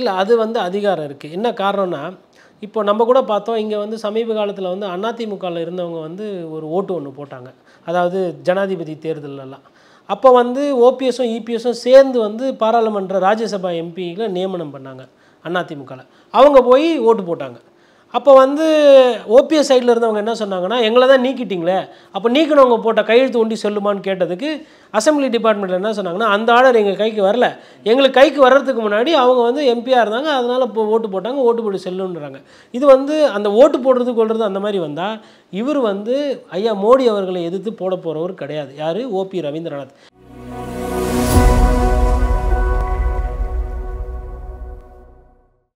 இல்லை அது வந்து அதிகாரம் இருக்குது என்ன காரணம்னா இப்போ நம்ம கூட பார்த்தோம் இங்கே வந்து சமீப காலத்தில் வந்து அதிமுகவில் இருந்தவங்க வந்து ஒரு ஓட்டு ஒன்று போட்டாங்க அதாவது ஜனாதிபதி தேர்தலெல்லாம் அப்போ வந்து ஓபிஎஸும் இபிஎஸும் சேர்ந்து வந்து பாராளுமன்ற ராஜ்யசபா எம்பியில் நியமனம் பண்ணாங்க அதிமுகவில் அவங்க போய் ஓட்டு போட்டாங்க அப்போ வந்து ஓபிஎஸ் சைடில் இருந்தவங்க என்ன சொன்னாங்கன்னா எங்களை தான் நீக்கிட்டிங்களே அப்போ நீக்கினவங்க போட்ட கையெழுத்து ஒண்டி சொல்லுமான்னு கேட்டதுக்கு அசம்பிளி டிபார்ட்மெண்ட்டில் என்ன சொன்னாங்கன்னா அந்த ஆர்டர் எங்கள் கைக்கு வரல எங்களுக்கு கைக்கு வர்றதுக்கு முன்னாடி அவங்க வந்து எம்பியாக இருந்தாங்க அதனால் இப்போ ஓட்டு போட்டாங்க ஓட்டு போட்டு செல்லுன்றாங்க இது வந்து அந்த ஓட்டு போடுறது கொள்வது அந்த மாதிரி வந்தால் இவர் வந்து ஐயா மோடி அவர்களை எதிர்த்து போட போகிறவர் கிடையாது யார் ஓபி ரவீந்திரநாத்